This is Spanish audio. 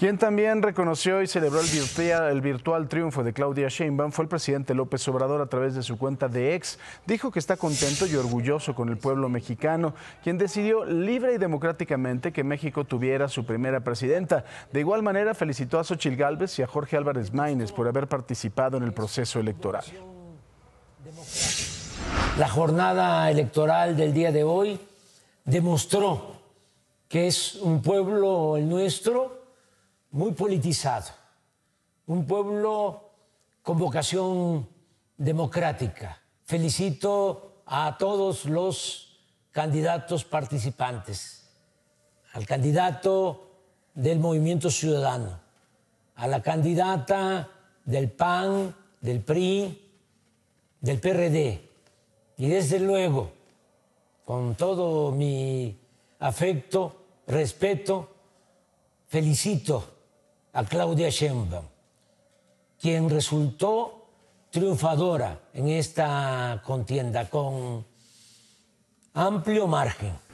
Quien también reconoció y celebró el virtual, triunfo de Claudia Sheinbaum fue el presidente López Obrador a través de su cuenta de ex. Dijo que está contento y orgulloso con el pueblo mexicano, quien decidió libre y democráticamente que México tuviera su primera presidenta. De igual manera felicitó a Xochil Gálvez y a Jorge Álvarez Maínez por haber participado en el proceso electoral. La jornada electoral del día de hoy demostró que es un pueblo el nuestro muy politizado, un pueblo con vocación democrática. Felicito a todos los candidatos participantes, al candidato del Movimiento Ciudadano, a la candidata del PAN, del PRI, del PRD. Y desde luego, con todo mi afecto, respeto, felicito a Claudia Sheinbaum, quien resultó triunfadora en esta contienda con amplio margen.